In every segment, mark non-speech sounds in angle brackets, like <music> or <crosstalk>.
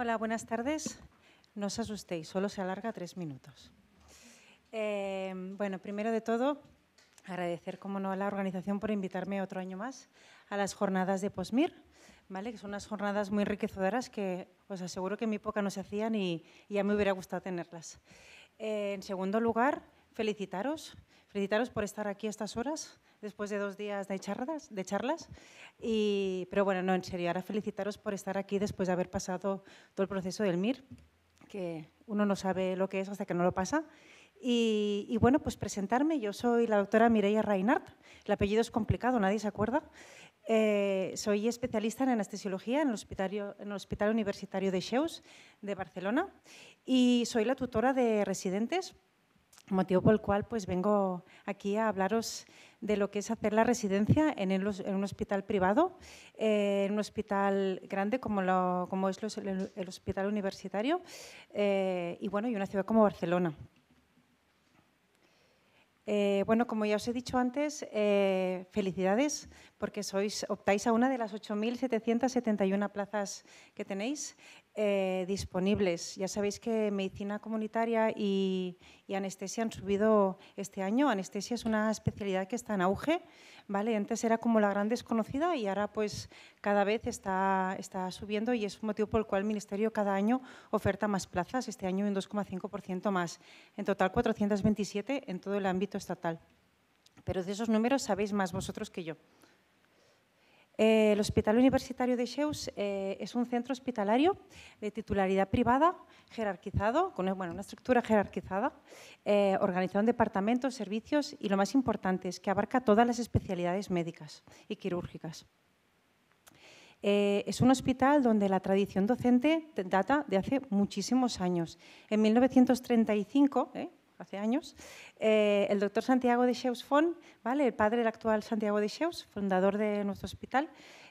Hola, buenas tardes. No os asustéis, solo se alarga tres minutos. Eh, bueno, primero de todo, agradecer, como no, a la organización por invitarme otro año más a las jornadas de POSMIR, ¿vale? que son unas jornadas muy enriquecedoras que os aseguro que en mi época no se hacían y, ya me hubiera gustado tenerlas. Eh, en segundo lugar, felicitaros, felicitaros por estar aquí a estas horas, después de dos días de charlas. Y, pero bueno, no, en serio, ahora felicitaros por estar aquí después de haber pasado todo el proceso del MIR, que uno no sabe lo que es hasta que no lo pasa. Y, bueno, pues presentarme. Yo soy la doctora Mireia Reinhardt. El apellido es complicado, nadie se acuerda. Eh, soy especialista en anestesiología en el, hospital, Universitario de Sheus de Barcelona y soy la tutora de residentes motivo por el cual pues vengo aquí a hablaros de lo que es hacer la residencia en, un hospital privado, eh, en un hospital grande como, es el, hospital universitario eh, y bueno, y una ciudad como Barcelona. Eh, bueno, como ya os he dicho antes, felicidades porque sois, optáis a una de las 8.771 plazas que tenéis. Eh, disponibles. Ya sabéis que medicina comunitaria y, anestesia han subido este año. Anestesia es una especialidad que está en auge, ¿vale? Antes era como la gran desconocida y ahora pues cada vez está, está subiendo y es un motivo por el cual el Ministerio cada año oferta más plazas, este año un 2,5% más, en total 427 en todo el ámbito estatal. Pero de esos números sabéis más vosotros que yo. Eh, el Hospital Universitario de Sheus eh, es un centro hospitalario de titularidad privada, jerarquizado, con una estructura jerarquizada, eh, organizado en departamentos, servicios y lo más importante es que abarca todas las especialidades médicas y quirúrgicas. es un hospital donde la tradición docente data de hace muchísimos años. En 1935, hace años, eh, el doctor Santiago de Sheus Fon, ¿vale? el padre del actual Santiago de Sheus, fundador de nuestro hospital,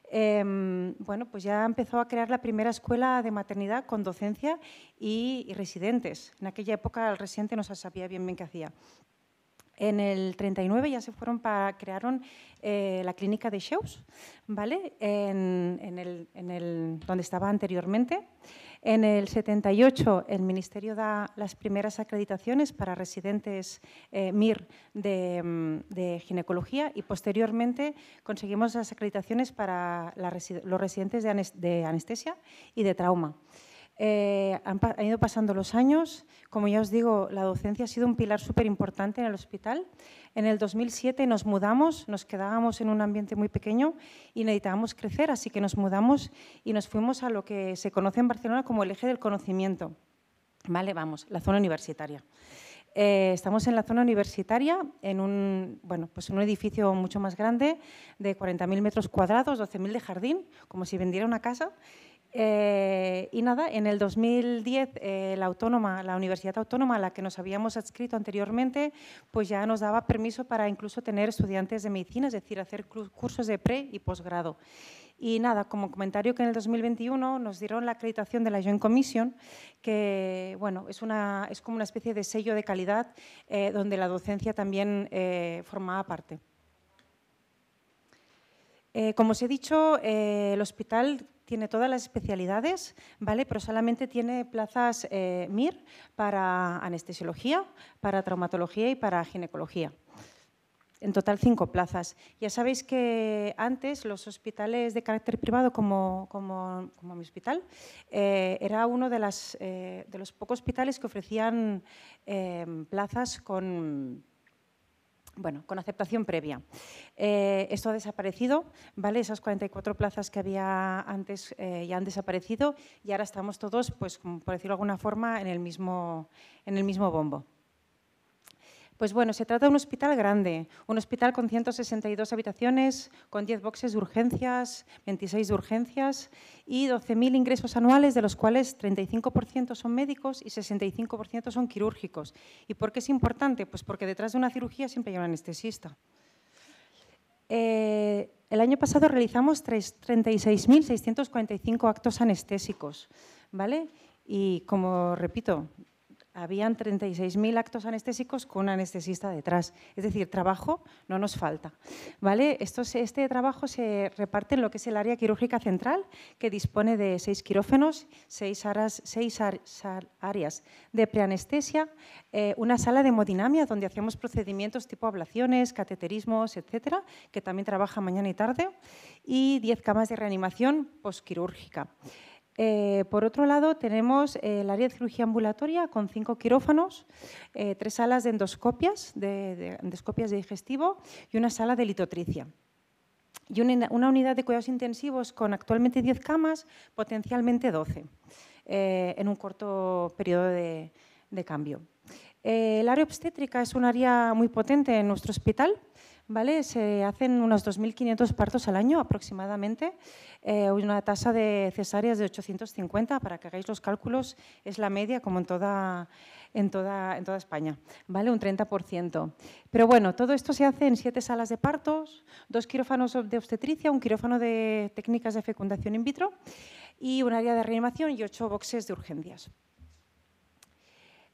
em, bueno, pues ya empezó a crear la primera escuela de maternidad con docencia y, residentes. En aquella época el residente no se sabía bien bien qué hacía. En el 39 ya se fueron para, crearon eh, la clínica de Sheus, ¿vale? En, el, donde estaba anteriormente. En el 78 el Ministerio da las primeras acreditaciones para residentes eh, MIR de, ginecología y posteriormente conseguimos las acreditaciones para los residentes de anestesia y de trauma. Eh, han, ido pasando los años. Como ya os digo, la docencia ha sido un pilar súper importante en el hospital. En el 2007 nos mudamos, nos quedábamos en un ambiente muy pequeño y necesitábamos crecer, así que nos mudamos y nos fuimos a lo que se conoce en Barcelona como el eje del conocimiento. Vale, vamos, la zona universitaria. Eh, estamos en la zona universitaria, en un, bueno, pues en un edificio mucho más grande, de 40.000 metros cuadrados, 12.000 de jardín, como si vendiera una casa. Eh, eh, y nada, en el 2010 eh, la autónoma, la universidad autónoma a la que nos habíamos adscrito anteriormente, pues ya nos daba permiso para incluso tener estudiantes de medicina, es decir, hacer cursos de pre y posgrado. Y nada, como comentario que en el 2021 nos dieron la acreditación de la Joint Commission, que bueno, es, una, es como una especie de sello de calidad eh, donde la docencia también formaba parte. como os he dicho, el hospital tiene todas las especialidades, ¿vale? pero solamente tiene plazas eh, MIR para anestesiología, para traumatología y para ginecología. En total, cinco plazas. Ya sabéis que antes los hospitales de carácter privado, como, mi hospital, eh, era uno de, las, eh, de, los pocos hospitales que ofrecían plazas con bueno, con aceptación previa. Eh, esto ha desaparecido, ¿vale? Esas 44 plazas que había antes eh, ya han desaparecido y ahora estamos todos, pues, por decirlo de alguna forma, en el mismo, en el mismo bombo. Pues bueno, se trata de un hospital grande, un hospital con 162 habitaciones, con 10 boxes de urgencias, 26 de urgencias y 12.000 ingresos anuales, de los cuales 35% son médicos y 65% son quirúrgicos. ¿Y por qué es importante? Pues porque detrás de una cirugía siempre hay un anestesista. Eh, el año pasado realizamos 36.645 actos anestésicos, ¿vale? Y como repito, habían 36.000 actos anestésicos con un anestesista detrás. Es decir, trabajo no nos falta. ¿vale? este trabajo se reparte en lo que es el área quirúrgica central, que dispone de seis quirófanos, seis, áreas de preanestesia, eh, una sala de hemodinamia donde hacemos procedimientos tipo ablaciones, cateterismos, etcétera, que también trabaja mañana y tarde, y 10 camas de reanimación posquirúrgica. Eh, por otro lado, tenemos eh, el área de cirugía ambulatoria con cinco quirófanos, eh, tres salas de endoscopias, de, de, endoscopias de digestivo y una sala de litotricia. Y una, unidad de cuidados intensivos con actualmente 10 camas, potencialmente 12, en un corto periodo de cambio. el área obstétrica es un área muy potente en nuestro hospital se hacen unos 2.500 partos al año aproximadamente, eh, una tasa de cesáreas de 850, para que hagáis los cálculos, es la media como en toda, en toda, España, ¿vale? Un 30%. Pero bueno, todo esto se hace en siete salas de partos, dos quirófanos de obstetricia, un quirófano de técnicas de fecundación in vitro y un área de reanimación y ocho boxes de urgencias.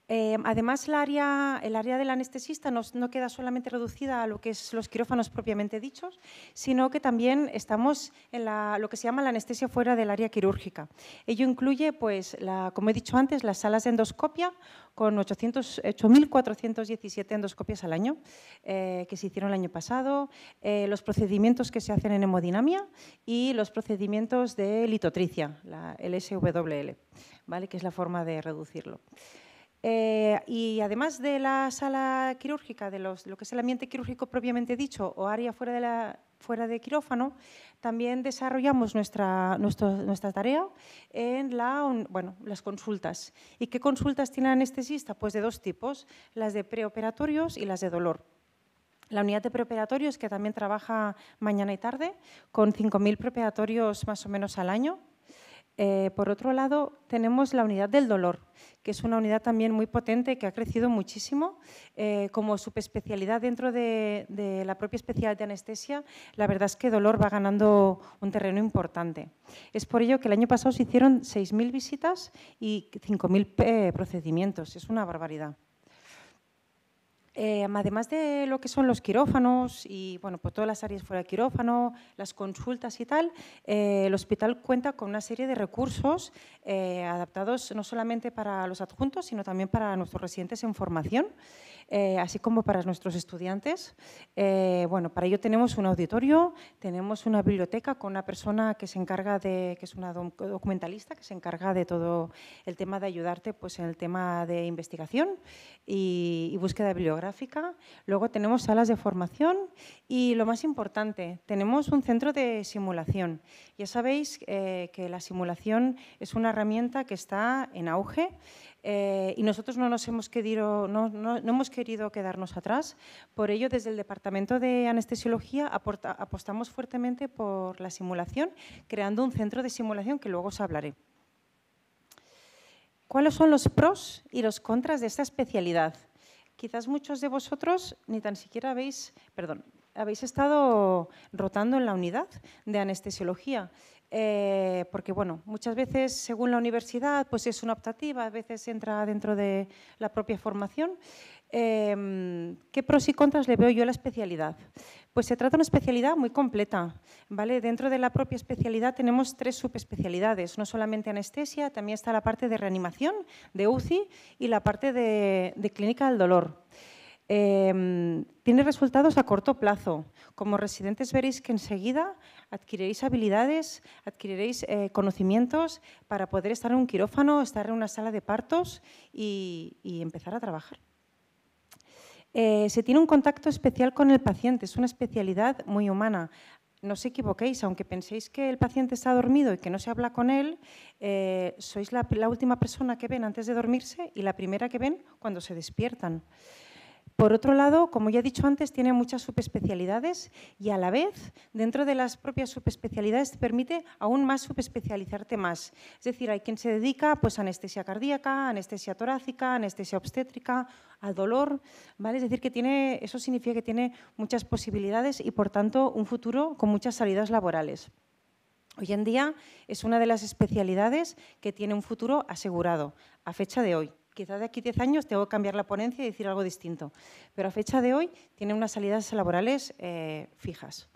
Em, además, el área, del anestesista no, queda solamente reducida a lo que es los quirófanos propiamente dichos, sino que también estamos en lo que se llama la anestesia fuera del área quirúrgica. Ello incluye, pues, como he dicho antes, las salas de endoscopia con 8.417 endoscopias al año eh, que se hicieron el año pasado, eh, los procedimientos que se hacen en hemodinamia y los procedimientos de litotricia, la LSWL, ¿vale? que es la forma de reducirlo. Eh, y además de la sala quirúrgica, de lo que es el ambiente quirúrgico propiamente dicho o área fuera de, quirófano, también desarrollamos nuestra, tarea en las consultas. ¿Y qué consultas tiene el anestesista? Pues de dos tipos, las de preoperatorios y las de dolor. La unidad de preoperatorios, que también trabaja mañana y tarde, con 5.000 preoperatorios más o menos al año, eh, por otro lado, tenemos la unidad del dolor, que es una unidad también muy potente que ha crecido muchísimo eh, como subespecialidad dentro de, la propia especialidad de anestesia. La verdad es que dolor va ganando un terreno importante. Es por ello que el año pasado se hicieron 6.000 visitas y 5.000 eh, procedimientos. Es una barbaridad. Eh, además de lo que son los quirófanos y bueno, pues todas las áreas fuera de quirófano, las consultas y tal, eh, el hospital cuenta con una serie de recursos eh, adaptados no solamente para los adjuntos, sino también para nuestros residentes en formación, así como para nuestros estudiantes. bueno, para ello tenemos un auditorio, tenemos una biblioteca con una persona que se encarga de, que es una documentalista, que se encarga de todo el tema de ayudarte pues, en el tema de investigación y, y búsqueda de bibliografía luego tenemos salas de formación y lo más importante, tenemos un centro de simulación. Ya sabéis eh, que la simulación es una herramienta que está en auge eh, y nosotros no, nos hemos querido, no, hemos querido quedarnos atrás. Por ello, desde el Departamento de Anestesiología apostamos fuertemente por la simulación, creando un centro de simulación que luego os hablaré. ¿Cuáles son los pros y los contras de esta especialidad? quizás muchos de vosotros ni tan siquiera habéis, perdón, habéis estado rotando en la unidad de anestesiología. Eh, porque bueno, muchas veces según la universidad pues es una optativa, a veces entra dentro de la propia formación Em, ¿Qué pros y contras le veo yo a la especialidad? Pues se trata de una especialidad muy completa. ¿vale? Dentro de la propia especialidad tenemos tres subespecialidades, no solamente anestesia, también está la parte de reanimación, de UCI y la parte de, clínica del dolor. Em, tiene resultados a corto plazo. Como residentes veréis que enseguida adquiriréis habilidades, adquiriréis eh, conocimientos para poder estar en un quirófano, estar en una sala de partos y empezar a trabajar. Eh, se tiene un contacto especial con el paciente, es una especialidad muy humana. No os equivoquéis, aunque penséis que el paciente está dormido y que no se habla con él, eh, sois la última persona que ven antes de dormirse y la primera que ven cuando se despiertan. Por otro lado, como ya he dicho antes, tiene muchas subespecialidades y a la vez, dentro de las propias subespecialidades, te permite aún más subespecializarte más. Es decir, hay quien se dedica pues, a anestesia cardíaca, anestesia torácica, anestesia obstétrica, al dolor, ¿vale? Es decir, que tiene, eso significa que tiene muchas posibilidades y, por tanto, un futuro con muchas salidas laborales. Hoy en día es una de las especialidades que tiene un futuro asegurado, a fecha de hoy quizás de aquí 10 años tengo que cambiar la ponencia y decir algo distinto. Pero a fecha de hoy tiene unas salidas laborales eh, fijas.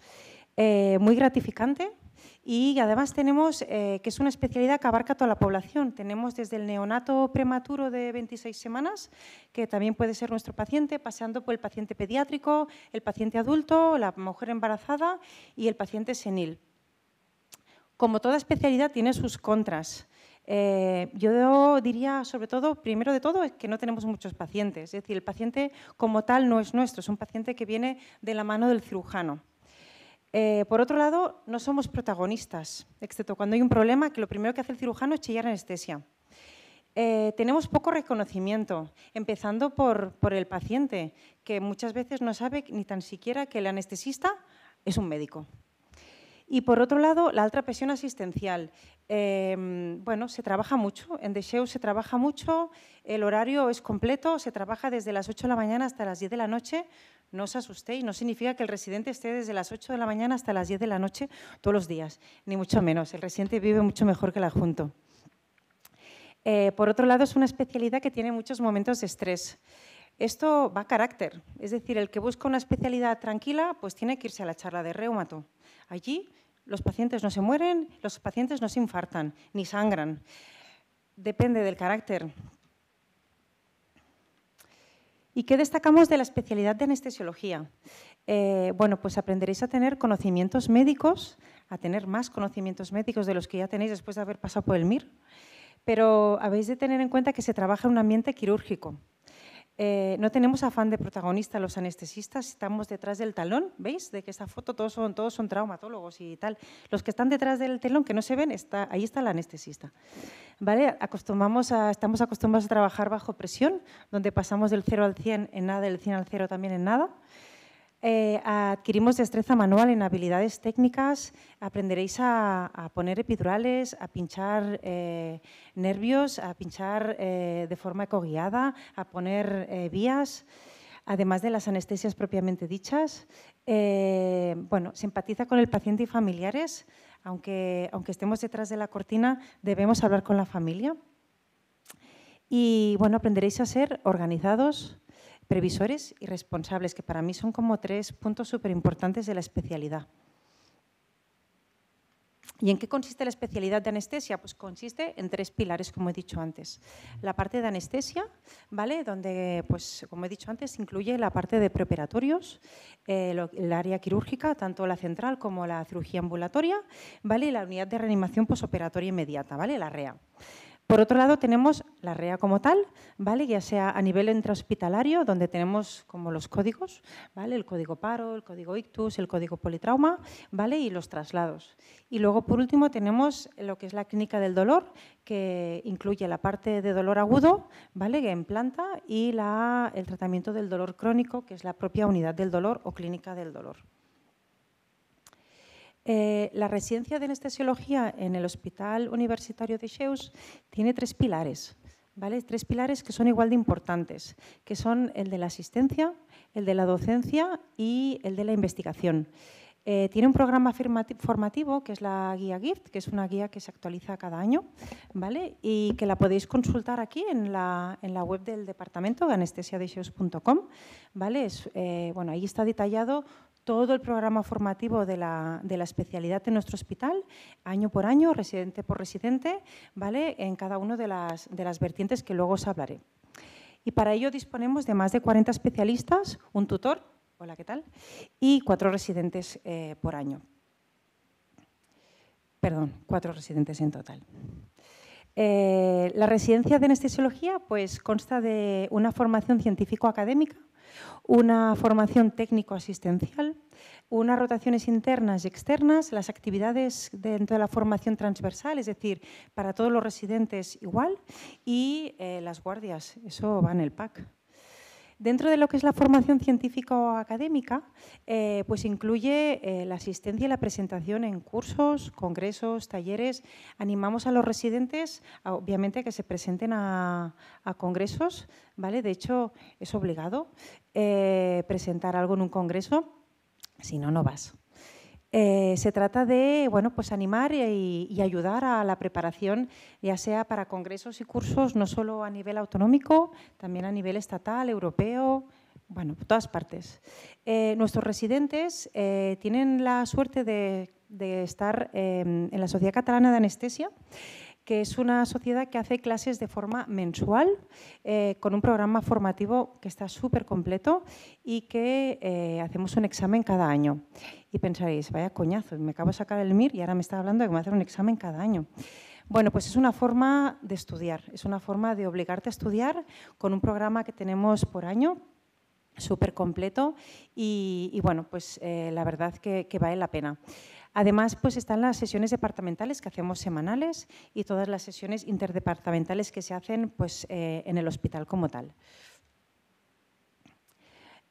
Eh, muy gratificante y además tenemos, eh, que es una especialidad que abarca toda la población, tenemos desde el neonato prematuro de 26 semanas, que también puede ser nuestro paciente, pasando por el paciente pediátrico, el paciente adulto, la mujer embarazada y el paciente senil. Como toda especialidad tiene sus contras. Eh, yo diría, sobre todo, primero de todo, es que no tenemos muchos pacientes. Es decir, el paciente como tal no es nuestro, es un paciente que viene de la mano del cirujano. Eh, por otro lado, no somos protagonistas, excepto cuando hay un problema que lo primero que hace el cirujano es chillar anestesia. Eh, tenemos poco reconocimiento, empezando por, por el paciente, que muchas veces no sabe ni tan siquiera que el anestesista es un médico. Y por otro lado, la otra presión asistencial. Em, bueno, se trabaja mucho, en The Show se trabaja mucho, el horario es completo, se trabaja desde las 8 de la mañana hasta las 10 de la noche. No os asustéis, no significa que el residente esté desde las 8 de la mañana hasta las 10 de la noche todos los días, ni mucho menos. El residente vive mucho mejor que el adjunto. Eh, por otro lado, es una especialidad que tiene muchos momentos de estrés. Esto va a carácter, es decir, el que busca una especialidad tranquila, pues tiene que irse a la charla de reumato Allí los pacientes no se mueren, los pacientes no se infartan ni sangran. Depende del carácter. ¿Y qué destacamos de la especialidad de anestesiología? Eh, bueno, pues aprenderéis a tener conocimientos médicos, a tener más conocimientos médicos de los que ya tenéis después de haber pasado por el MIR, pero habéis de tener en cuenta que se trabaja en un ambiente quirúrgico. Eh, no tenemos afán de protagonista los anestesistas, estamos detrás del talón, ¿veis? De que esta foto todos son, todos son traumatólogos y tal. Los que están detrás del telón, que no se ven, está, ahí está el anestesista. ¿Vale? Acostumbramos a, estamos acostumbrados a trabajar bajo presión, donde pasamos del 0 al 100 en nada, del 100 al 0 también en nada. Eh, adquirimos destreza manual en habilidades técnicas, aprenderéis a, poner epidurales, a pinchar eh, nervios, a pinchar eh, de forma ecoguiada, a poner vías, además de las anestesias propiamente dichas. bueno, simpatiza con el paciente y familiares, aunque estemos detrás de la cortina, debemos hablar con la familia. Y bueno, aprenderéis a ser organizados, previsores y responsables, que para mí son como tres puntos súper importantes de la especialidad. ¿Y en qué consiste la especialidad de anestesia? Pues consiste en tres pilares, como he dicho antes. La parte de anestesia, ¿vale? Donde, pues, como he dicho antes, incluye la parte de preparatorios eh, el área quirúrgica, tanto la central como la cirugía ambulatoria, ¿vale? Y la unidad de reanimación posoperatoria inmediata, ¿vale? La REA. Por otro lado, tenemos la REA como tal, ¿vale? ya sea a nivel intrahospitalario, donde tenemos como los códigos, ¿vale? el código paro, el código ictus, el código politrauma ¿vale? y los traslados. Y luego, por último, tenemos lo que es la clínica del dolor, que incluye la parte de dolor agudo ¿vale? en planta y el tratamiento del dolor crónico, que es la propia unidad del dolor o clínica del dolor. Eh, la residencia de anestesiología en el Hospital Universitario de Sheus tiene tres pilares, ¿vale? Tres pilares que son igual de importantes, que son el de la asistencia, el de la docencia y el de la investigación. Eh, tiene un programa formativo que es la guía GIFT, que es una guía que se actualiza cada año, ¿vale? Y que la podéis consultar aquí en la, en la web del departamento, anestesiadesheus.com, ¿vale? Eh, bueno, ahí está detallado todo el programa formativo de la, especialidad de nuestro hospital, año por año, residente por residente, ¿vale? en cada una de las, vertientes que luego os hablaré. Y para ello disponemos de más de 40 especialistas, un tutor, hola, ¿qué tal? Y cuatro residentes eh, por año. Perdón, cuatro residentes en total. Eh, la residencia de anestesiología pues, consta de una formación científico-académica, una formación técnico-asistencial, unas rotaciones internas y externas, las actividades dentro de la formación transversal, es decir, para todos los residentes igual, y eh, las guardias, eso va en el PAC. Dentro de lo que es la formación científico-académica, eh, pues incluye eh, la asistencia y la presentación en cursos, congresos, talleres. Animamos a los residentes, obviamente, a, que se presenten a, congresos, ¿vale? De hecho, es obligado eh, presentar algo en un congreso, si no, no vas. Eh, se trata de bueno, pues animar y, ayudar a la preparación, ya sea para congresos y cursos, no solo a nivel autonómico, también a nivel estatal, europeo, bueno, todas partes. Eh, nuestros residentes eh, tienen la suerte de, de estar em, en la Sociedad Catalana de Anestesia que es una sociedad que hace clases de forma mensual, eh, con un programa formativo que está súper completo y que eh, hacemos un examen cada año. Y pensaréis, vaya coñazo, me acabo de sacar el MIR y ahora me está hablando de que me voy a hacer un examen cada año. Bueno, pues es una forma de estudiar, es una forma de obligarte a estudiar con un programa que tenemos por año súper completo y, bueno, pues eh, la verdad que vale la pena. Además, pues están las sesiones departamentales que hacemos semanales y todas las sesiones interdepartamentales que se hacen pues, eh, en el hospital como tal.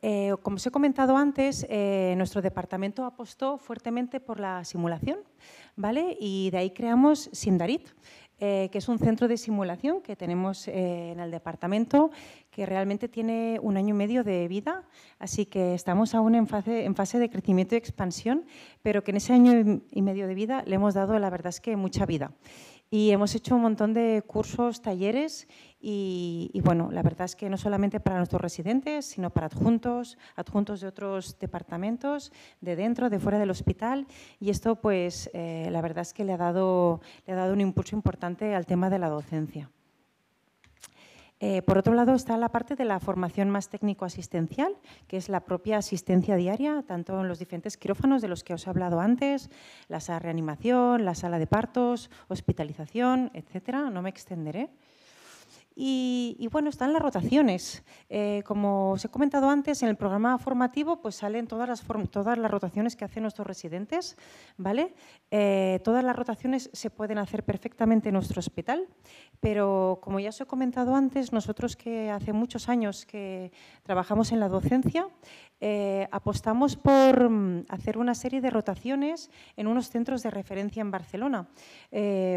Eh, como os he comentado antes, eh, nuestro departamento apostó fuertemente por la simulación, ¿vale? Y de ahí creamos Sindarit. Eh, que es un centro de simulación que tenemos eh, en el departamento, que realmente tiene un año y medio de vida, así que estamos aún en fase, en fase de crecimiento y expansión, pero que en ese año y medio de vida le hemos dado, la verdad es que, mucha vida. Y hemos hecho un montón de cursos, talleres y, bueno, la verdad es que no solamente para nuestros residentes, sino para adjuntos, adjuntos de otros departamentos, de dentro, de fuera del hospital. Y esto pues eh, la verdad es que le ha, dado, le ha dado un impulso importante al tema de la docencia. Eh, por otro lado está la parte de la formación más técnico-asistencial, que es la propia asistencia diaria, tanto en los diferentes quirófanos de los que os he hablado antes, la sala de reanimación, la sala de partos, hospitalización, etcétera. No me extenderé. Y, bueno, están las rotaciones. Eh, como os he comentado antes, en el programa formativo pues salen todas las, todas las rotaciones que hacen nuestros residentes, ¿vale? Eh, todas las rotaciones se pueden hacer perfectamente en nuestro hospital, pero como ya os he comentado antes, nosotros que hace muchos años que trabajamos en la docencia, eh, apostamos por mm, hacer una serie de rotaciones en unos centros de referencia en Barcelona.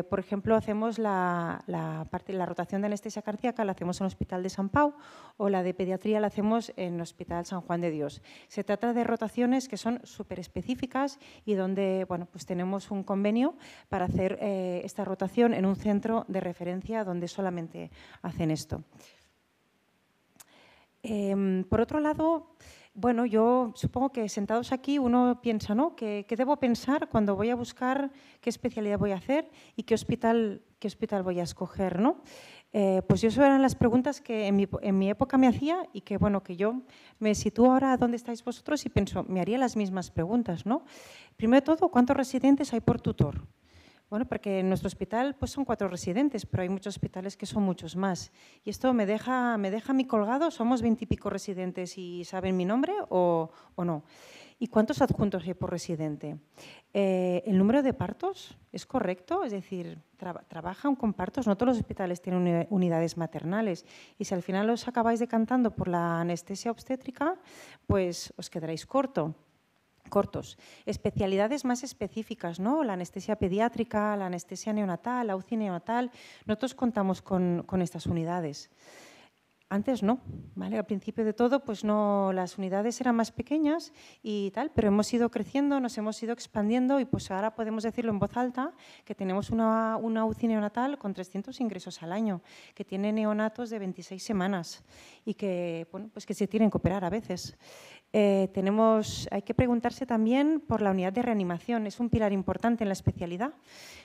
por ejemplo, hacemos la, la, parte, la rotación de anestesia cardíaca la hacemos en el Hospital de San Pau o la de pediatría la hacemos en el Hospital San Juan de Dios. Se trata de rotaciones que son súper específicas y donde bueno, pues tenemos un convenio para hacer eh, esta rotación en un centro de referencia donde solamente hacen esto. Em, por otro lado, bueno, yo supongo que sentados aquí uno piensa, ¿no? ¿Qué, debo pensar cuando voy a buscar qué especialidad voy a hacer y qué hospital, qué hospital voy a escoger, ¿no? Eh, pues eso eran las preguntas que en mi, época me hacía y que bueno, que yo me sitúo ahora donde estáis vosotros y pienso, me haría las mismas preguntas, ¿no? Primero de todo, ¿cuántos residentes hay por tutor? Bueno, porque en nuestro hospital pues son cuatro residentes, pero hay muchos hospitales que son muchos más. Y esto me deja, me deja a mí colgado, somos veintipico residentes y saben mi nombre o no. ¿Y cuántos adjuntos hay por residente? Eh, ¿El número de partos es correcto? Es decir, ¿trabajan con partos? No todos los hospitales tienen unidades maternales. Y si al final os acabáis decantando por la anestesia obstétrica, pues os quedaréis corto cortos. Especialidades más específicas, ¿no? La anestesia pediátrica, la anestesia neonatal, la UCI neonatal. Nosotros contamos con, con estas unidades. Antes no, ¿vale? Al principio de todo, pues no, las unidades eran más pequeñas y tal, pero hemos ido creciendo, nos hemos ido expandiendo y pues ahora podemos decirlo en voz alta que tenemos una, una UCI neonatal con 300 ingresos al año, que tiene neonatos de 26 semanas y que, bueno, pues que se tienen que operar a veces. Eh, tenemos, hay que preguntarse también por la unidad de reanimación. Es un pilar importante en la especialidad,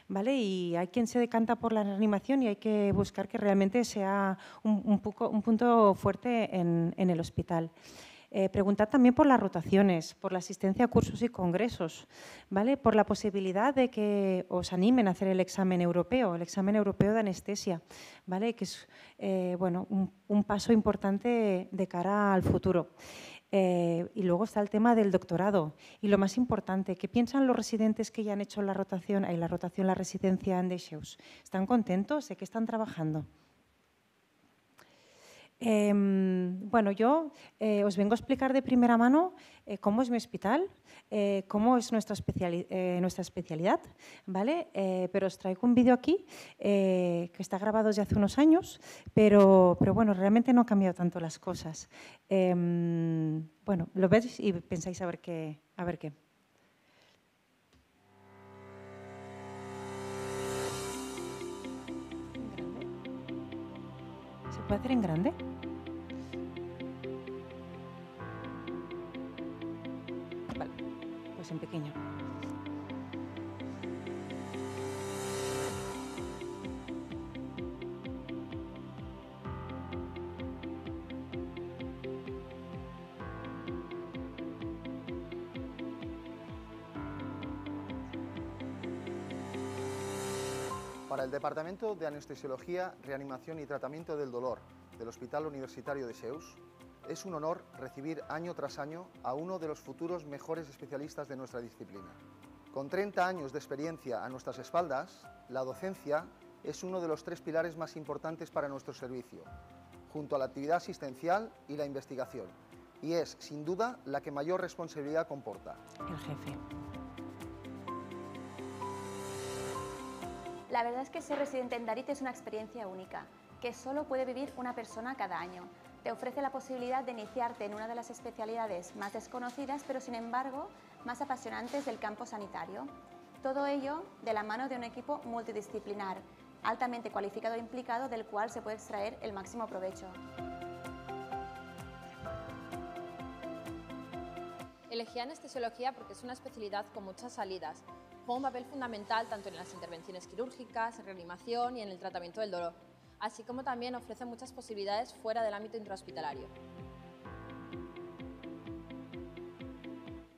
¿vale? Y hay quien se decanta por la reanimación y hay que buscar que realmente sea un, poco, un punto fuerte en, el hospital. Eh, preguntar también por las rotaciones, por la asistencia a cursos y congresos, ¿vale? por la posibilidad de que os animen a hacer el examen europeo, el examen europeo de anestesia, ¿vale? que es eh, bueno, un, un, paso importante de cara al futuro. Eh, y luego está el tema del doctorado. Y lo más importante, ¿qué piensan los residentes que ya han hecho la rotación, y la rotación, la residencia en Deixeus? ¿Están contentos? Sé que están trabajando? Em, bueno, yo eh, os vengo a explicar de primera mano eh, cómo es mi hospital, eh, cómo es nuestra, especialidad, ¿vale? pero os traigo un vídeo aquí que está grabado desde hace unos años, pero, bueno, realmente no ha cambiado tanto las cosas. Em, bueno, lo veis y pensáis a ver qué. A ver qué. ¿Se puede hacer en grande? Pues, en pequeño. Para el Departamento de Anestesiología, Reanimación y Tratamiento del Dolor del Hospital Universitario de Seus, es un honor recibir año tras año a uno de los futuros mejores especialistas de nuestra disciplina. Con 30 años de experiencia a nuestras espaldas, la docencia es uno de los tres pilares más importantes para nuestro servicio, junto a la actividad asistencial y la investigación, y es, sin duda, la que mayor responsabilidad comporta. El jefe. La verdad es que ser residente en Darit es una experiencia única que solo puede vivir una persona cada año. Te ofrece la posibilidad de iniciarte en una de las especialidades más desconocidas, pero sin embargo más apasionantes del campo sanitario. Todo ello de la mano de un equipo multidisciplinar, altamente cualificado e implicado del cual se puede extraer el máximo provecho. Elegí anestesiología porque es una especialidad con muchas salidas. Juega un papel fundamental tanto en las intervenciones quirúrgicas, en reanimación y en el tratamiento del dolor así como también ofrece muchas posibilidades fuera del ámbito intrahospitalario.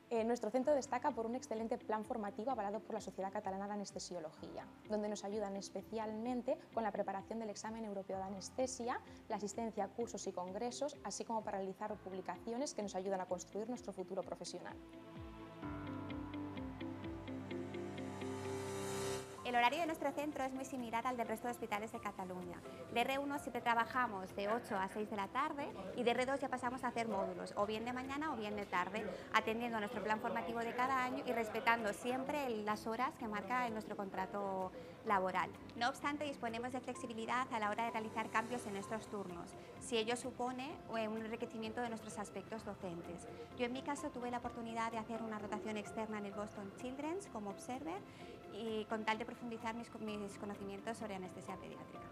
Eh, nuestro centro destaca por un excelente plan formativo avalado por la Sociedad Catalana de Anestesiología, donde nos ayudan especialmente con la preparación del examen europeo de anestesia, la asistencia a cursos y congresos, así como para realizar publicaciones que nos ayudan a construir nuestro futuro profesional. El horario de nuestro centro es muy similar al del resto de hospitales de Cataluña. De R1 siempre trabajamos de 8 a 6 de la tarde y de R2 ya pasamos a hacer módulos, o bien de mañana o bien de tarde, atendiendo a nuestro plan formativo de cada año y respetando siempre las horas que marca en nuestro contrato laboral. No obstante, disponemos de flexibilidad a la hora de realizar cambios en nuestros turnos, si ello supone eh, un enriquecimiento de nuestros aspectos docentes. Yo en mi caso tuve la oportunidad de hacer una rotación externa en el Boston Children's como observer y con tal de profundizar mis, conocimientos sobre anestesia pediátrica.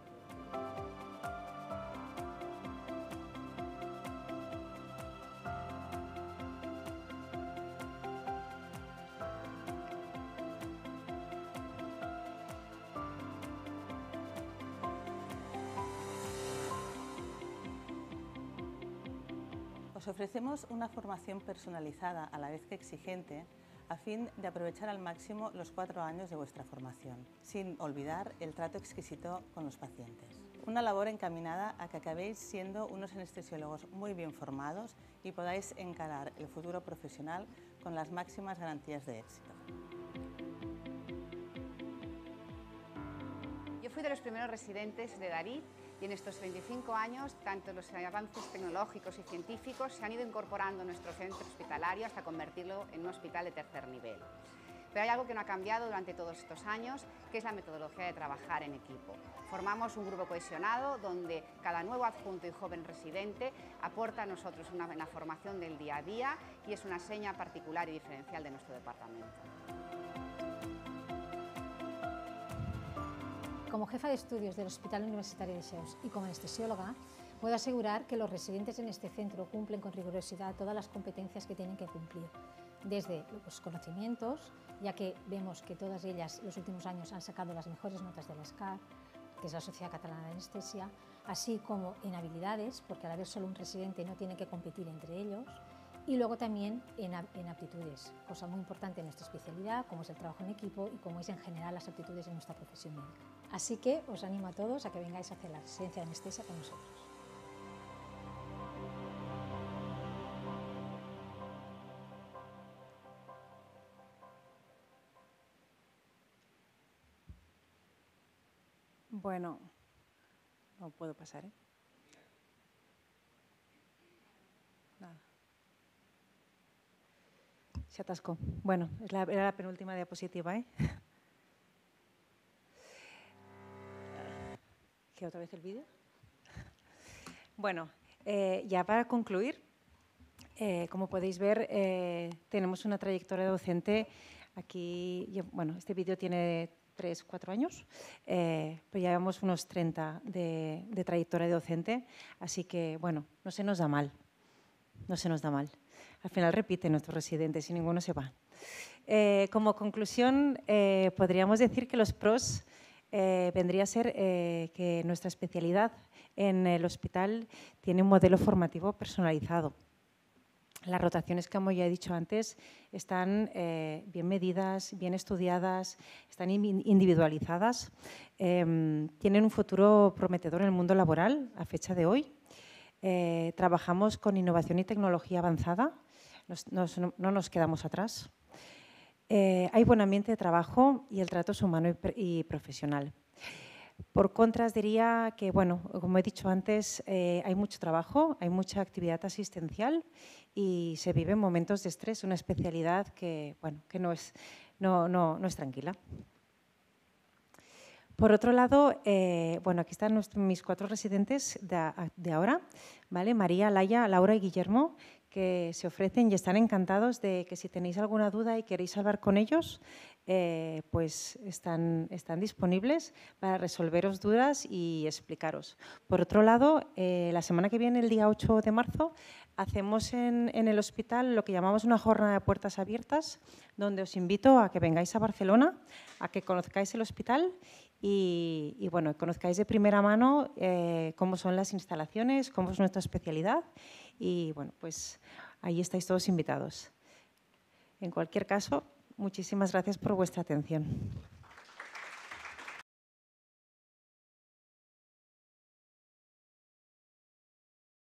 Os ofrecemos una formación personalizada a la vez que exigente a fin de aprovechar al máximo los cuatro años de vuestra formación, sin olvidar el trato exquisito con los pacientes. Una labor encaminada a que acabéis siendo unos anestesiólogos muy bien formados y podáis encarar el futuro profesional con las máximas garantías de éxito. Yo fui de los primeros residentes de Darí y en estos 25 años, tanto los avances tecnológicos y científicos se han ido incorporando en nuestro centro hospitalario hasta convertirlo en un hospital de tercer nivel. Pero hay algo que no ha cambiado durante todos estos años, que es la metodología de trabajar en equipo. Formamos un grupo cohesionado donde cada nuevo adjunto y joven residente aporta a nosotros una, buena formación del día a día y es una seña particular y diferencial de nuestro departamento. como jefa de estudios del Hospital Universitario de Seus y como anestesióloga, puedo asegurar que los residentes en este centro cumplen con rigurosidad todas las competencias que tienen que cumplir, desde los conocimientos, ya que vemos que todas ellas los últimos años han sacado las mejores notas de la SCAR, que es la Sociedad Catalana de Anestesia, así como en habilidades, porque al haber solo un residente no tiene que competir entre ellos, y luego también en, aptitudes, cosa muy importante en nuestra especialidad, como es el trabajo en equipo y como es en general las aptitudes de nuestra profesión médica. Así que os animo a todos a que vengáis a hacer la ciencia de anestesia con nosotros. Bueno, no puedo pasar, ¿eh? Se atascó. Bueno, es la, era la penúltima diapositiva, ¿eh? <laughs> otra vez el vídeo. <laughs> Bueno, eh, ya para concluir, eh, como podéis ver, eh, tenemos una trayectoria docente. Aquí, bueno, este vídeo tiene tres, cuatro años, pero ya llevamos unos 30 de, de, trayectoria docente, así que, bueno, no se nos da mal, no se nos da mal. Al final repiten nuestros residentes y ninguno se va. como conclusión, podríamos decir que los pros eh, vendría a ser eh, que nuestra especialidad en el hospital tiene un modelo formativo personalizado. Las rotaciones, como ya he dicho antes, están eh, bien medidas, bien estudiadas, están individualizadas, em, tienen un futuro prometedor en el mundo laboral a fecha de hoy. trabajamos con innovación y tecnología avanzada, no nos quedamos atrás. Eh, hay buen ambiente de trabajo y el trato es humano y, profesional. Por contras, diría que, bueno, como he dicho antes, eh, hay mucho trabajo, hay mucha actividad asistencial y se viven momentos de estrés, una especialidad que, bueno, que no, es, no, es tranquila. Por otro lado, eh, bueno, aquí están mis cuatro residentes de, ahora, ¿vale? María, Laia, Laura y Guillermo, que se ofrecen y están encantados de que si tenéis alguna duda y queréis hablar con ellos, eh, pues están, están, disponibles para resolveros dudas y explicaros. Por otro lado, eh, la semana que viene, el día 8 de marzo, hacemos en, en, el hospital lo que llamamos una jornada de puertas abiertas, donde os invito a que vengáis a Barcelona, a que conozcáis el hospital y, bueno, conozcáis de primera mano eh, cómo son las instalaciones, cómo es nuestra especialidad y bueno, pues ahí estáis todos invitados. En cualquier caso, muchísimas gracias por vuestra atención.